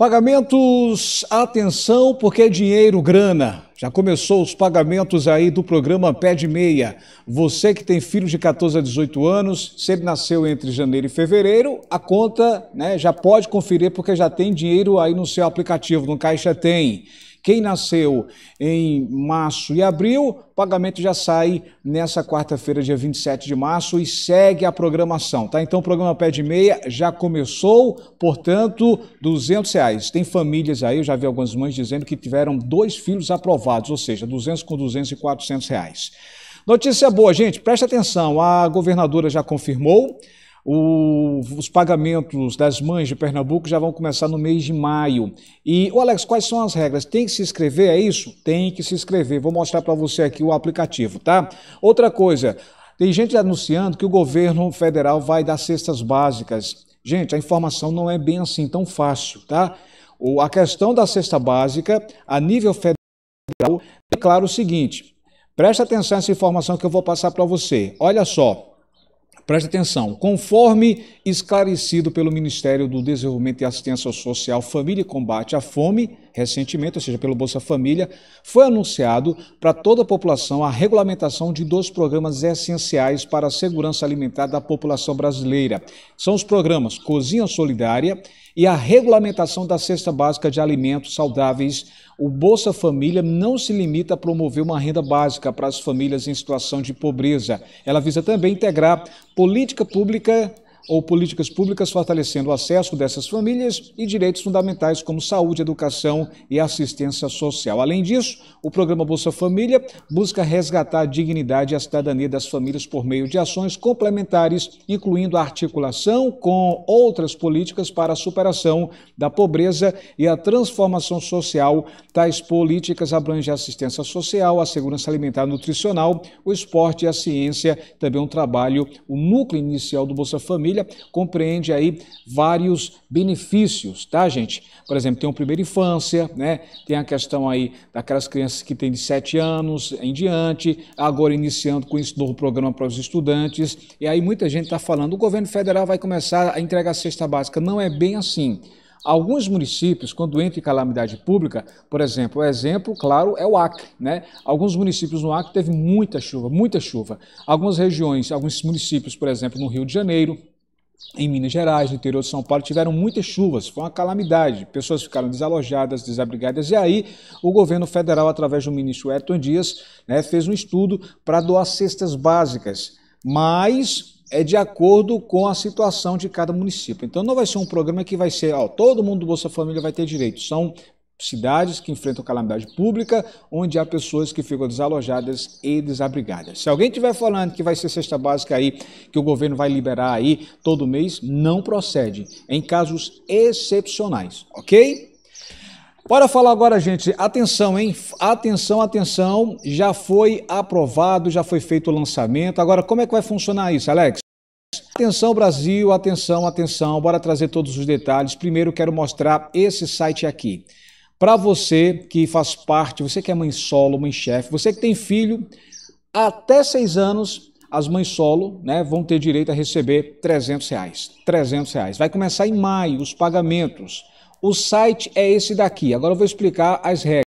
Pagamentos, atenção, porque é dinheiro, grana. Já começou os pagamentos aí do programa Pé de Meia. Você que tem filho de 14 a 18 anos, se ele nasceu entre janeiro e fevereiro, a conta né, já pode conferir porque já tem dinheiro aí no seu aplicativo, no Caixa Tem. Quem nasceu em março e abril, pagamento já sai nessa quarta-feira, dia 27 de março, e segue a programação, tá? Então o programa Pé de Meia já começou, portanto, 200 reais. Tem famílias aí, eu já vi algumas mães dizendo que tiveram dois filhos aprovados, ou seja, 200 com 200 e 400 reais. Notícia boa, gente, preste atenção, a governadora já confirmou o, os pagamentos das mães de Pernambuco já vão começar no mês de maio. E, ô Alex, quais são as regras? Tem que se inscrever, é isso? Tem que se inscrever. Vou mostrar para você aqui o aplicativo, tá? Outra coisa, tem gente anunciando que o governo federal vai dar cestas básicas. Gente, a informação não é bem assim tão fácil, tá? O, a questão da cesta básica, a nível federal, declara o seguinte: preste atenção nessa informação que eu vou passar para você. Olha só. Presta atenção. Conforme esclarecido pelo Ministério do Desenvolvimento e Assistência Social, Família e Combate à Fome, recentemente, ou seja, pelo Bolsa Família, foi anunciado para toda a população a regulamentação de dois programas essenciais para a segurança alimentar da população brasileira. São os programas Cozinha Solidária e a regulamentação da cesta básica de alimentos saudáveis o Bolsa Família não se limita a promover uma renda básica para as famílias em situação de pobreza. Ela visa também integrar política pública ou políticas públicas fortalecendo o acesso dessas famílias e direitos fundamentais como saúde, educação e assistência social. Além disso, o programa Bolsa Família busca resgatar a dignidade e a cidadania das famílias por meio de ações complementares, incluindo a articulação com outras políticas para a superação da pobreza e a transformação social. Tais políticas abrangem a assistência social, a segurança alimentar e nutricional, o esporte e a ciência, também um trabalho, o núcleo inicial do Bolsa Família família compreende aí vários benefícios, tá, gente? Por exemplo, tem o primeira infância, né? Tem a questão aí daquelas crianças que têm de 7 anos em diante, agora iniciando com esse novo programa para os estudantes. E aí muita gente está falando, o governo federal vai começar a entregar a cesta básica. Não é bem assim. Alguns municípios, quando entra em calamidade pública, por exemplo, o exemplo, claro, é o Acre. Né? Alguns municípios no Acre teve muita chuva, muita chuva. Algumas regiões, alguns municípios, por exemplo, no Rio de Janeiro, em Minas Gerais, no interior de São Paulo, tiveram muitas chuvas, foi uma calamidade. Pessoas ficaram desalojadas, desabrigadas. E aí, o governo federal, através do ministro Edson Dias, né, fez um estudo para doar cestas básicas, mas é de acordo com a situação de cada município. Então, não vai ser um programa que vai ser, ó, todo mundo do Bolsa Família vai ter direito. São cidades que enfrentam calamidade pública, onde há pessoas que ficam desalojadas e desabrigadas. Se alguém estiver falando que vai ser cesta básica aí, que o governo vai liberar aí todo mês, não procede, em casos excepcionais, ok? Bora falar agora, gente. Atenção, hein? Atenção, atenção. Já foi aprovado, já foi feito o lançamento. Agora, como é que vai funcionar isso, Alex? Atenção Brasil, atenção, atenção, bora trazer todos os detalhes. Primeiro quero mostrar esse site aqui. Para você que faz parte, você que é mãe solo, mãe chefe, você que tem filho, até seis anos, as mães solo né, vão ter direito a receber 300 reais. 300 reais. Vai começar em maio os pagamentos. O site é esse daqui. Agora eu vou explicar as regras.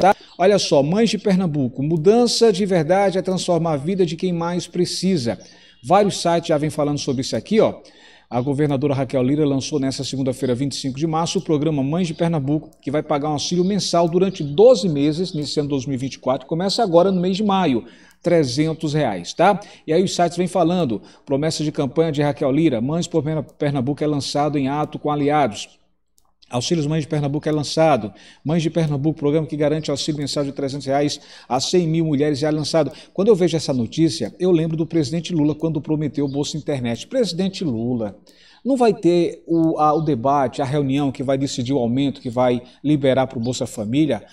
Tá? Olha só, Mães de Pernambuco, mudança de verdade é transformar a vida de quem mais precisa. Vários sites já vêm falando sobre isso aqui, ó. A governadora Raquel Lira lançou nesta segunda-feira, 25 de março, o programa Mães de Pernambuco, que vai pagar um auxílio mensal durante 12 meses, nesse ano 2024, começa agora no mês de maio. 300 reais, tá? E aí os sites vêm falando, promessa de campanha de Raquel Lira, Mães por Pernambuco é lançado em ato com aliados Auxílios Mães de Pernambuco é lançado. Mães de Pernambuco, programa que garante auxílio mensal de 300 reais a 100 mil mulheres, é lançado. Quando eu vejo essa notícia, eu lembro do presidente Lula quando prometeu o Bolsa Internet. Presidente Lula, não vai ter o, a, o debate, a reunião que vai decidir o aumento, que vai liberar para o Bolsa Família?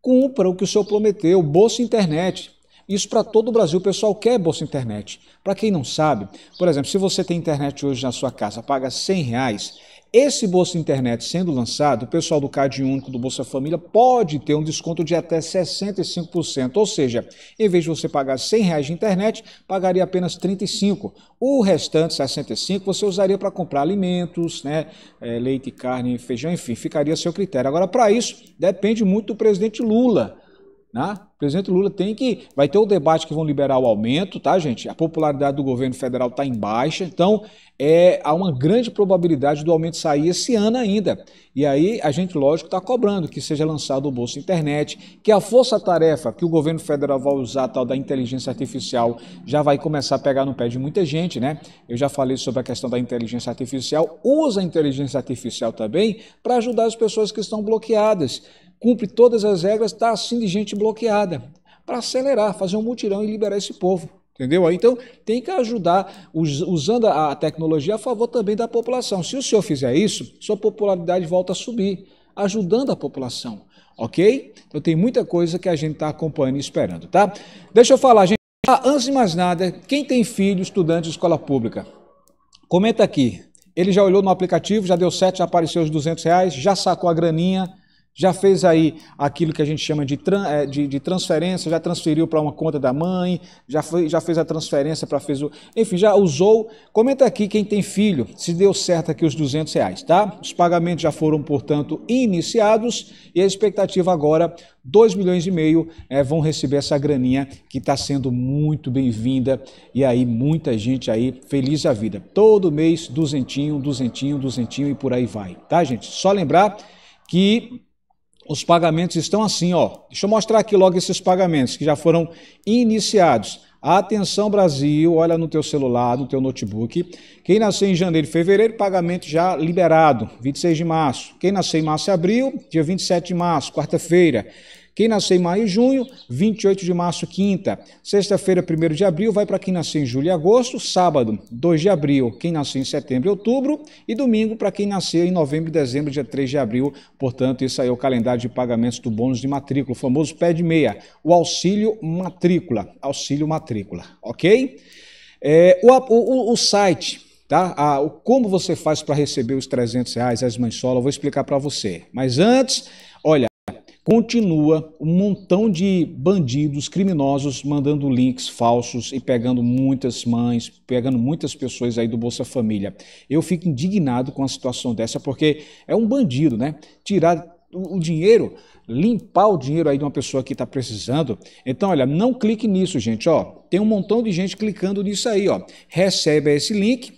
Cumpra o que o senhor prometeu, Bolsa Internet. Isso para todo o Brasil, o pessoal quer bolsa internet. Para quem não sabe, por exemplo, se você tem internet hoje na sua casa, paga 100 reais, esse Bolsa Internet sendo lançado, o pessoal do Cade Único, do Bolsa Família, pode ter um desconto de até 65%. Ou seja, em vez de você pagar reais de internet, pagaria apenas 35. O restante, 65, você usaria para comprar alimentos, né, é, leite, carne, feijão, enfim, ficaria a seu critério. Agora, para isso, depende muito do presidente Lula né? O presidente Lula tem que. Vai ter o debate que vão liberar o aumento, tá, gente? A popularidade do governo federal está em baixa, então é, há uma grande probabilidade do aumento sair esse ano ainda. E aí a gente, lógico, está cobrando que seja lançado o Bolsa Internet, que a força-tarefa que o governo federal vai usar, tal da inteligência artificial, já vai começar a pegar no pé de muita gente, né? Eu já falei sobre a questão da inteligência artificial. Usa a inteligência artificial também para ajudar as pessoas que estão bloqueadas cumpre todas as regras, está assim de gente bloqueada, para acelerar, fazer um mutirão e liberar esse povo. Entendeu? Então tem que ajudar, usando a tecnologia a favor também da população. Se o senhor fizer isso, sua popularidade volta a subir, ajudando a população. Ok? Então tem muita coisa que a gente está acompanhando e esperando, tá? Deixa eu falar, gente. Ah, antes de mais nada, quem tem filho, estudante de escola pública, comenta aqui. Ele já olhou no aplicativo, já deu certo, já apareceu os 200 reais, já sacou a graninha, já fez aí aquilo que a gente chama de, eh, de, de transferência, já transferiu para uma conta da mãe, já, foi, já fez a transferência para fez o, enfim, já usou. Comenta aqui quem tem filho, se deu certo aqui os 200 reais, tá? Os pagamentos já foram, portanto, iniciados e a expectativa agora, 2 milhões e meio é, vão receber essa graninha que está sendo muito bem-vinda e aí muita gente aí feliz a vida. Todo mês, duzentinho, duzentinho, duzentinho e por aí vai, tá gente? Só lembrar que os pagamentos estão assim, ó. Deixa eu mostrar aqui logo esses pagamentos que já foram iniciados. Atenção Brasil, olha no teu celular, no teu notebook. Quem nasceu em janeiro e fevereiro, pagamento já liberado, 26 de março. Quem nasceu em março e abril, dia 27 de março, quarta-feira. Quem nasceu em maio e junho, 28 de março, quinta. Sexta-feira, 1 de abril, vai para quem nasceu em julho e agosto. Sábado, 2 de abril, quem nasceu em setembro e outubro. E domingo, para quem nasceu em novembro e dezembro, dia 3 de abril. Portanto, isso aí é o calendário de pagamentos do bônus de matrícula, o famoso pé de meia, o auxílio matrícula. Auxílio matrícula, ok? É, o, o, o site tá? Ah, como você faz para receber os 300 reais, as mães solo? eu vou explicar para você. Mas antes, olha, Continua um montão de bandidos, criminosos, mandando links falsos e pegando muitas mães, pegando muitas pessoas aí do Bolsa Família. Eu fico indignado com a situação dessa, porque é um bandido, né? Tirar o dinheiro, limpar o dinheiro aí de uma pessoa que está precisando. Então, olha, não clique nisso, gente. Ó, tem um montão de gente clicando nisso aí. Ó, recebe esse link.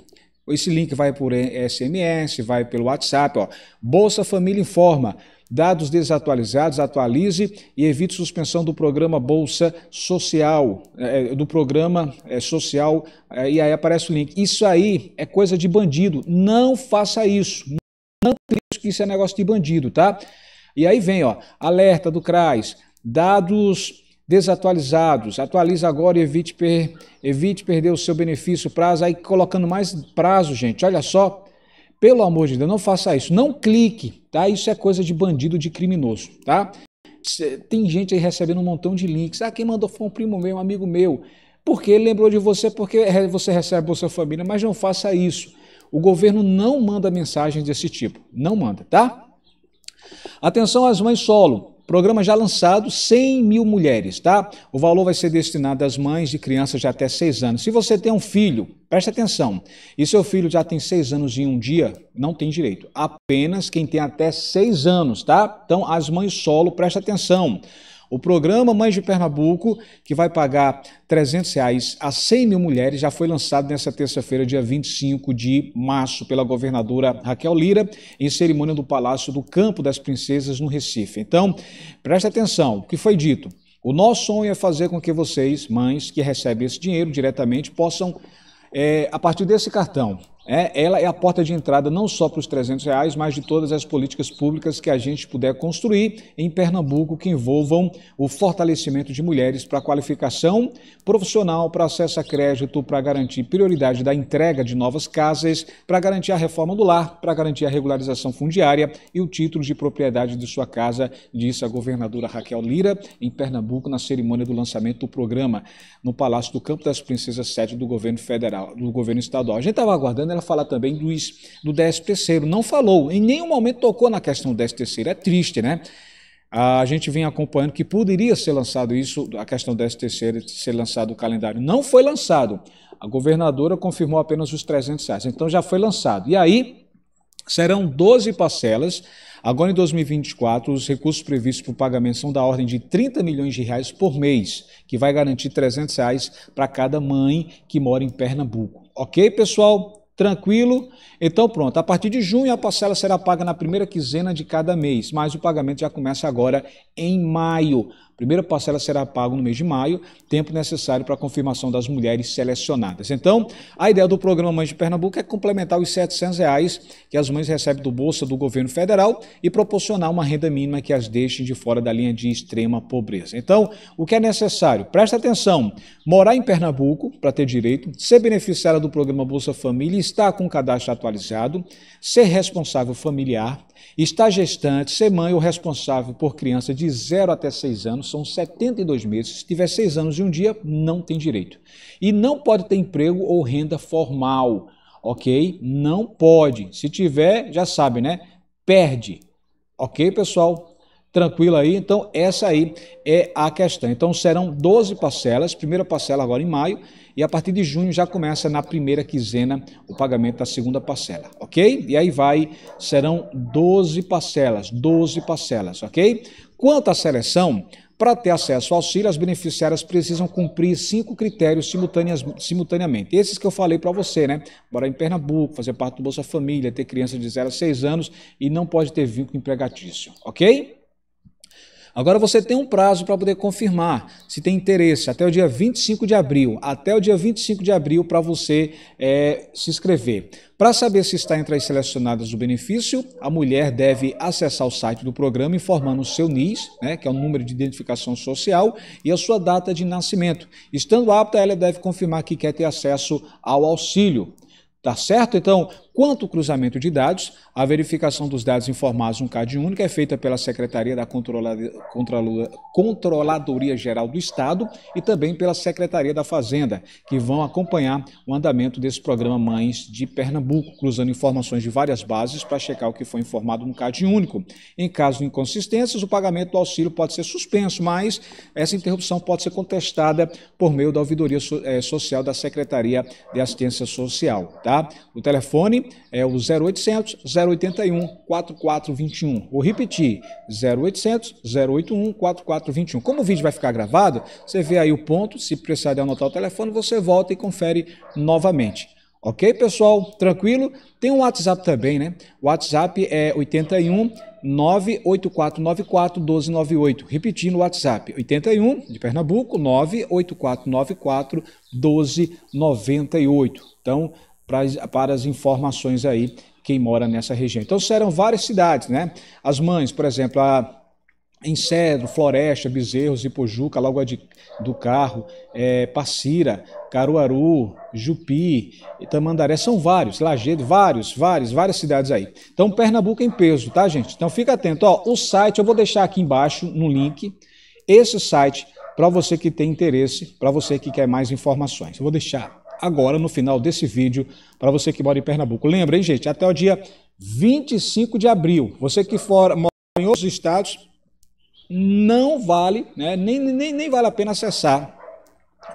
Esse link vai por SMS, é, vai pelo WhatsApp. Ó, Bolsa Família informa. Dados desatualizados, atualize e evite suspensão do programa Bolsa Social, é, é, do programa é, social, e aí aparece o link. Isso aí é coisa de bandido. Não faça isso. Não pense que isso é negócio de bandido, tá? E aí vem, ó, alerta do CRAS, dados desatualizados. Atualiza agora e evite, per... evite perder o seu benefício, prazo. Aí colocando mais prazo, gente. Olha só, pelo amor de Deus, não faça isso. Não clique, tá? Isso é coisa de bandido, de criminoso, tá? Tem gente aí recebendo um montão de links. Ah, quem mandou foi um primo meu, um amigo meu. Porque lembrou de você, porque você recebe Bolsa Família, mas não faça isso. O governo não manda mensagens desse tipo. Não manda, tá? Atenção às mães solo programa já lançado, 100 mil mulheres, tá? O valor vai ser destinado às mães de crianças de até 6 anos. Se você tem um filho, preste atenção, e seu filho já tem 6 anos em um dia, não tem direito. Apenas quem tem até 6 anos, tá? Então, as mães solo, preste atenção. O programa Mães de Pernambuco, que vai pagar 300 reais a 100 mil mulheres, já foi lançado nesta terça-feira, dia 25 de março, pela governadora Raquel Lira, em cerimônia do Palácio do Campo das Princesas, no Recife. Então, preste atenção, o que foi dito? O nosso sonho é fazer com que vocês, mães que recebem esse dinheiro diretamente, possam, é, a partir desse cartão, é, ela é a porta de entrada não só para os 300 reais, mas de todas as políticas públicas que a gente puder construir em Pernambuco que envolvam o fortalecimento de mulheres para qualificação profissional, para acesso a crédito, para garantir prioridade da entrega de novas casas, para garantir a reforma do lar, para garantir a regularização fundiária e o título de propriedade de sua casa, disse a governadora Raquel Lira em Pernambuco na cerimônia do lançamento do programa no Palácio do Campo das Princesas, sede do governo federal, do governo estadual. A gente estava aguardando ela também do, do 10 terceiro. Não falou, em nenhum momento tocou na questão do 13 terceiro. É triste, né? A gente vem acompanhando que poderia ser lançado isso, a questão do terceiro, ser lançado o calendário. Não foi lançado. A governadora confirmou apenas os 300 reais, então já foi lançado. E aí, serão 12 parcelas. Agora, em 2024, os recursos previstos para o pagamento são da ordem de 30 milhões de reais por mês, que vai garantir 300 reais para cada mãe que mora em Pernambuco. Ok, pessoal? Tranquilo? Então pronto, a partir de junho a parcela será paga na primeira quinzena de cada mês, mas o pagamento já começa agora em maio primeira parcela será paga no mês de maio, tempo necessário para a confirmação das mulheres selecionadas. Então, a ideia do programa Mães de Pernambuco é complementar os R$ 700 reais que as mães recebem do Bolsa do Governo Federal e proporcionar uma renda mínima que as deixe de fora da linha de extrema pobreza. Então, o que é necessário? Presta atenção, morar em Pernambuco para ter direito, ser beneficiária do programa Bolsa Família, estar com o cadastro atualizado, ser responsável familiar, está gestante, ser mãe ou responsável por criança de 0 até 6 anos são 72 meses. Se tiver 6 anos e um dia, não tem direito. E não pode ter emprego ou renda formal, ok? Não pode. Se tiver, já sabe, né? Perde. Ok, pessoal? Tranquilo aí? Então, essa aí é a questão. Então, serão 12 parcelas. Primeira parcela agora em maio e a partir de junho já começa na primeira quinzena o pagamento da segunda parcela, ok? E aí vai, serão 12 parcelas, 12 parcelas, ok? Quanto à seleção, para ter acesso ao auxílio, as beneficiárias precisam cumprir cinco critérios simultaneamente. Esses que eu falei para você, né? Morar em Pernambuco, fazer parte do Bolsa Família, ter criança de 0 a 6 anos e não pode ter vínculo empregatício, ok? Agora você tem um prazo para poder confirmar se tem interesse até o dia 25 de abril, até o dia 25 de abril para você é, se inscrever. Para saber se está entre as selecionadas do benefício, a mulher deve acessar o site do programa informando o seu NIS, né, que é o número de identificação social, e a sua data de nascimento. Estando apta, ela deve confirmar que quer ter acesso ao auxílio. Tá certo? Então, Quanto ao cruzamento de dados, a verificação dos dados informados no CAD único é feita pela Secretaria da Controladoria Geral do Estado e também pela Secretaria da Fazenda, que vão acompanhar o andamento desse programa Mães de Pernambuco, cruzando informações de várias bases para checar o que foi informado no CAD único. Em caso de inconsistências, o pagamento do auxílio pode ser suspenso, mas essa interrupção pode ser contestada por meio da ouvidoria eh, social da Secretaria de Assistência Social, tá? O telefone é o 0800 081 4421. Vou repetir, 0800 081 4421. Como o vídeo vai ficar gravado, você vê aí o ponto, se precisar de anotar o telefone, você volta e confere novamente. Ok, pessoal? Tranquilo? Tem um WhatsApp também, né? O WhatsApp é 81 98494 1298. Repetindo o WhatsApp: 81 de Pernambuco 98494 1298. Então, para as informações aí quem mora nessa região. Então serão várias cidades, né? As mães, por exemplo, a em Cedro, Floresta, Bezerros, Ipojuca, Lagoa de, do Carro, é, Passira, Caruaru, Jupi, Tamandaré, são vários, Lagedo, vários, vários, várias cidades aí. Então, Pernambuco em peso, tá, gente? Então, fica atento. Ó, o site eu vou deixar aqui embaixo no link, esse site, para você que tem interesse, para você que quer mais informações. Eu vou deixar agora no final desse vídeo para você que mora em Pernambuco. Lembra, hein, gente? Até o dia 25 de abril. Você que for, mora em outros estados, não vale, né? nem, nem, nem vale a pena acessar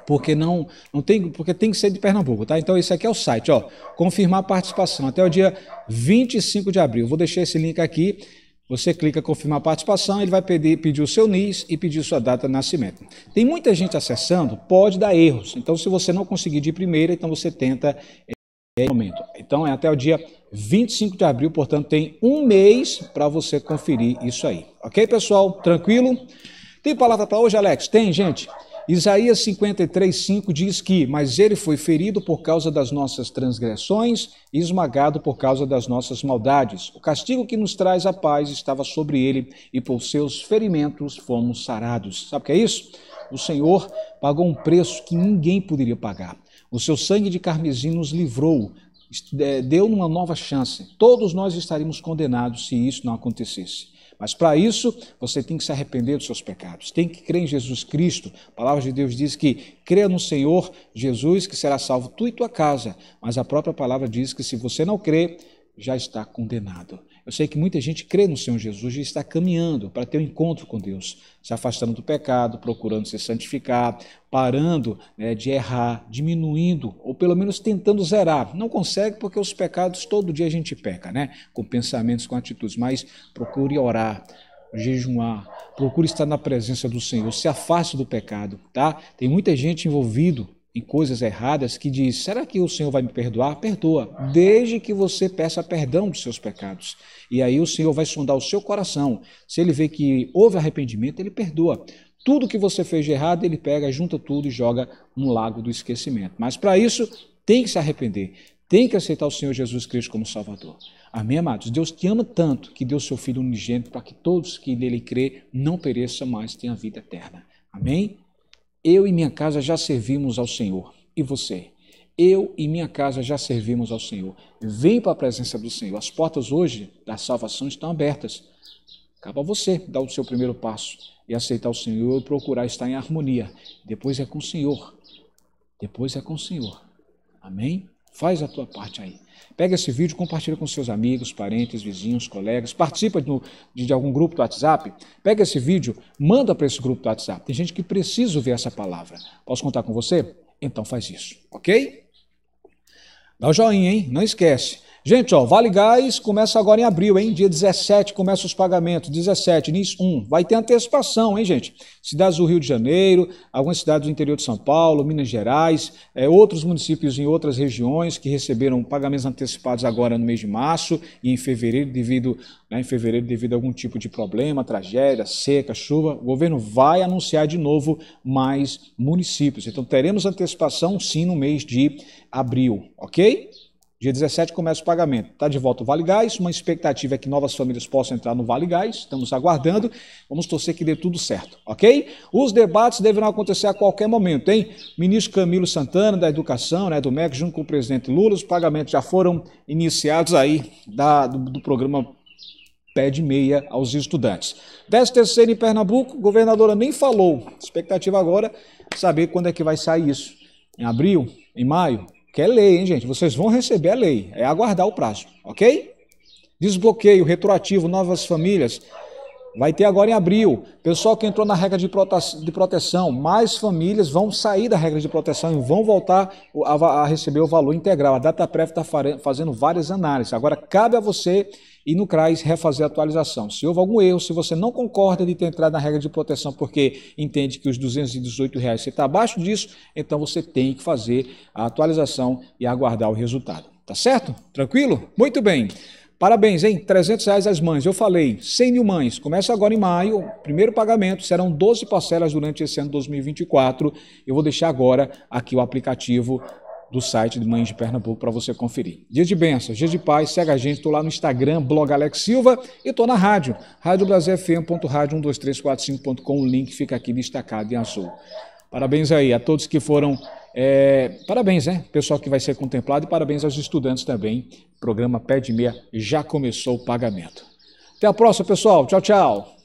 porque não, não tem, porque tem que ser de Pernambuco, tá? Então esse aqui é o site, ó, confirmar participação até o dia 25 de abril. Vou deixar esse link aqui você clica confirmar participação, ele vai pedir, pedir o seu NIS e pedir sua data de nascimento. Tem muita gente acessando, pode dar erros. Então, se você não conseguir de primeira, então você tenta em momento. Então, é até o dia 25 de abril, portanto, tem um mês para você conferir isso aí. Ok, pessoal? Tranquilo? Tem palavra para hoje, Alex? Tem, gente? Isaías 53, 5 diz que: Mas ele foi ferido por causa das nossas transgressões e esmagado por causa das nossas maldades. O castigo que nos traz a paz estava sobre ele, e por seus ferimentos fomos sarados. Sabe o que é isso? O Senhor pagou um preço que ninguém poderia pagar. O seu sangue de carmesim nos livrou, eh, deu uma nova chance. Todos nós estaríamos condenados se isso não acontecesse. Mas para isso, você tem que se arrepender dos seus pecados, tem que crer em Jesus Cristo. A palavra de Deus diz que crê no Senhor Jesus, que será salvo tu e tua casa. Mas a própria palavra diz que se você não crê, já está condenado. Eu sei que muita gente crê no Senhor Jesus e está caminhando para ter um encontro com Deus, se afastando do pecado, procurando se santificar, parando né, de errar, diminuindo, ou pelo menos tentando zerar. Não consegue porque os pecados todo dia a gente peca, né? Com pensamentos, com atitudes, mas procure orar, jejuar, procure estar na presença do Senhor, se afaste do pecado, tá? Tem muita gente envolvido em coisas erradas que diz: será que o Senhor vai me perdoar? Perdoa, desde que você peça perdão dos seus pecados. E aí o Senhor vai sondar o seu coração. Se ele vê que houve arrependimento, ele perdoa. Tudo que você fez de errado, ele pega, junta tudo e joga no lago do esquecimento. Mas para isso, tem que se arrepender, tem que aceitar o Senhor Jesus Cristo como Salvador. Amém, amados? Deus te ama tanto que deu seu Filho unigênito para que todos que nele crê não pereçam mais, tenham vida eterna. Amém? Eu e minha casa já servimos ao Senhor. E você? Eu e minha casa já servimos ao Senhor. Vem para a presença do Senhor. As portas hoje da salvação estão abertas. Acaba você dar o seu primeiro passo e aceitar o Senhor e procurar estar em harmonia. Depois é com o Senhor. Depois é com o Senhor. Amém? Faz a tua parte aí. Pega esse vídeo, compartilha com seus amigos, parentes, vizinhos, colegas, participa de, de algum grupo do WhatsApp. Pega esse vídeo, manda para esse grupo do WhatsApp. Tem gente que precisa ouvir essa palavra. Posso contar com você? Então faz isso, ok? Dá o um joinha, hein? Não esquece. Gente, ó, Vale Gás começa agora em abril, hein? Dia 17 começa os pagamentos, 17, início 1. Vai ter antecipação, hein, gente? Cidades do Rio de Janeiro, algumas cidades do interior de São Paulo, Minas Gerais, é, outros municípios em outras regiões que receberam pagamentos antecipados agora no mês de março e em fevereiro devido, né, em fevereiro devido a algum tipo de problema, tragédia, seca, chuva. O governo vai anunciar de novo mais municípios. Então teremos antecipação sim no mês de abril, ok? Dia 17 começa o pagamento. Está de volta o Vale Gás. Uma expectativa é que novas famílias possam entrar no Vale Gás. Estamos aguardando. Vamos torcer que dê tudo certo, ok? Os debates deverão acontecer a qualquer momento, hein? Ministro Camilo Santana, da Educação, né, do MEC, junto com o presidente Lula, os pagamentos já foram iniciados aí da, do, do programa Pé de Meia aos estudantes. 13 em Pernambuco, governadora nem falou. Expectativa agora saber quando é que vai sair isso. Em abril? Em maio? Que é lei, hein, gente? Vocês vão receber a lei. É aguardar o prazo, ok? Desbloqueio retroativo, novas famílias. Vai ter agora em abril. Pessoal que entrou na regra de, proteção, mais famílias vão sair da regra de proteção e vão voltar a, receber o valor integral. A DataPrev está fazendo várias análises. Agora cabe a você ir no CRAS refazer a atualização. Se houve algum erro, se você não concorda de ter entrado na regra de proteção porque entende que os R$ 218 reais você está abaixo disso, então você tem que fazer a atualização e aguardar o resultado. Tá certo? Tranquilo? Muito bem. Parabéns, hein? 300 reais às mães. Eu falei, 100 mil mães. Começa agora em maio, primeiro pagamento, serão 12 parcelas durante esse ano 2024. Eu vou deixar agora aqui o aplicativo do site de Mães de Pernambuco para você conferir. Dia de bênção, dia de paz, segue a gente, estou lá no Instagram, blog Alex Silva e estou na rádio, radiobrasilfm.radio12345.com, o link fica aqui destacado em azul. Parabéns aí a todos que foram, é, parabéns, né, pessoal que vai ser contemplado e parabéns aos estudantes também programa Pé de Meia já começou o pagamento. Até a próxima, pessoal. Tchau, tchau.